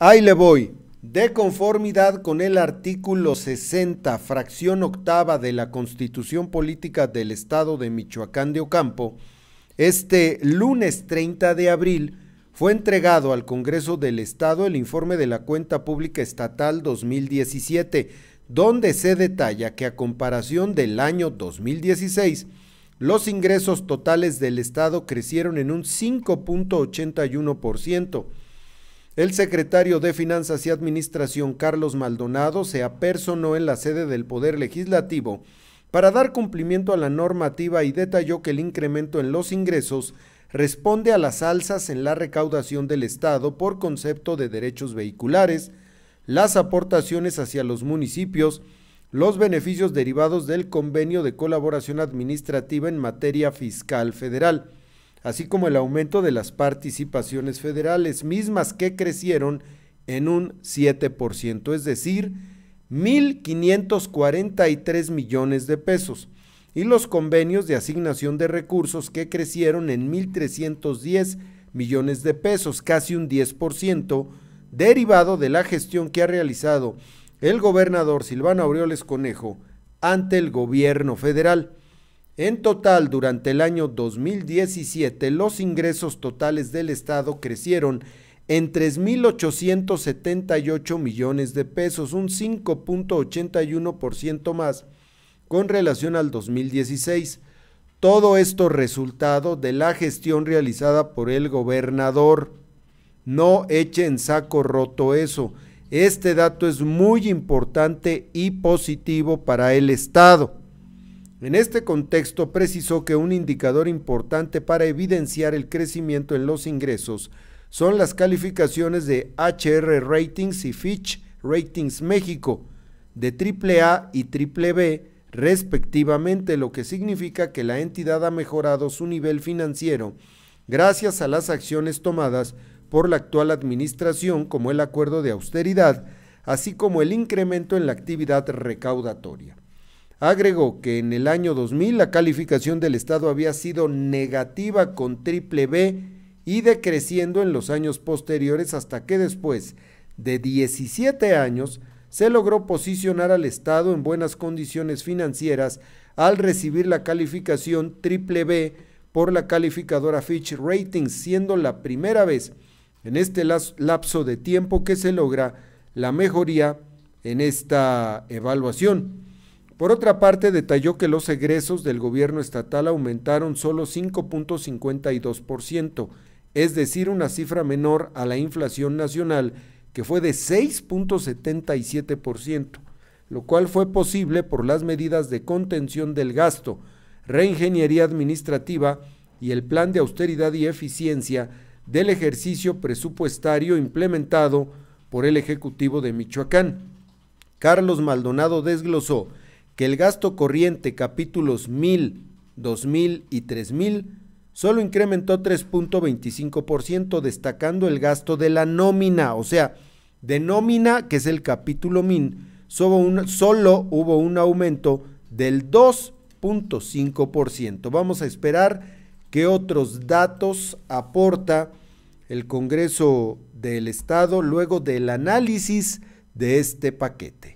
Ahí le voy. De conformidad con el artículo 60, fracción octava de la Constitución Política del Estado de Michoacán de Ocampo, este lunes 30 de abril fue entregado al Congreso del Estado el informe de la cuenta pública estatal 2017, donde se detalla que a comparación del año 2016, los ingresos totales del Estado crecieron en un 5.81%, el secretario de Finanzas y Administración, Carlos Maldonado, se apersonó en la sede del Poder Legislativo para dar cumplimiento a la normativa y detalló que el incremento en los ingresos responde a las alzas en la recaudación del Estado por concepto de derechos vehiculares, las aportaciones hacia los municipios, los beneficios derivados del convenio de colaboración administrativa en materia fiscal federal así como el aumento de las participaciones federales, mismas que crecieron en un 7%, es decir, 1.543 millones de pesos, y los convenios de asignación de recursos que crecieron en 1.310 millones de pesos, casi un 10%, derivado de la gestión que ha realizado el gobernador Silvano Aureoles Conejo ante el gobierno federal. En total, durante el año 2017, los ingresos totales del Estado crecieron en 3.878 millones de pesos, un 5.81% más con relación al 2016. Todo esto resultado de la gestión realizada por el gobernador. No eche en saco roto eso. Este dato es muy importante y positivo para el Estado. En este contexto precisó que un indicador importante para evidenciar el crecimiento en los ingresos son las calificaciones de HR Ratings y Fitch Ratings México de AAA y BBB respectivamente, lo que significa que la entidad ha mejorado su nivel financiero gracias a las acciones tomadas por la actual administración como el acuerdo de austeridad, así como el incremento en la actividad recaudatoria. Agregó que en el año 2000 la calificación del Estado había sido negativa con triple B y decreciendo en los años posteriores hasta que después de 17 años se logró posicionar al Estado en buenas condiciones financieras al recibir la calificación triple B por la calificadora Fitch Ratings, siendo la primera vez en este lapso de tiempo que se logra la mejoría en esta evaluación. Por otra parte, detalló que los egresos del gobierno estatal aumentaron solo 5.52%, es decir, una cifra menor a la inflación nacional, que fue de 6.77%, lo cual fue posible por las medidas de contención del gasto, reingeniería administrativa y el plan de austeridad y eficiencia del ejercicio presupuestario implementado por el Ejecutivo de Michoacán. Carlos Maldonado desglosó que el gasto corriente capítulos 1000, 2000 y 3000 solo incrementó 3.25%, destacando el gasto de la nómina, o sea, de nómina, que es el capítulo min, solo, solo hubo un aumento del 2.5%. Vamos a esperar qué otros datos aporta el Congreso del Estado luego del análisis de este paquete.